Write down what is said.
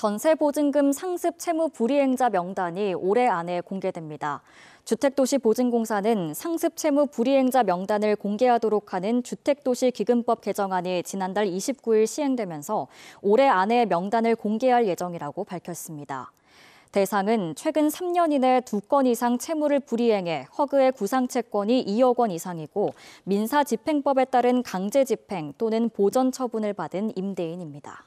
전세보증금 상습 채무 불이행자 명단이 올해 안에 공개됩니다. 주택도시보증공사는 상습 채무 불이행자 명단을 공개하도록 하는 주택도시기금법 개정안이 지난달 29일 시행되면서 올해 안에 명단을 공개할 예정이라고 밝혔습니다. 대상은 최근 3년 이내 두 건 이상 채무를 불이행해 허그의 구상채권이 2억 원 이상이고 민사집행법에 따른 강제집행 또는 보전 처분을 받은 임대인입니다.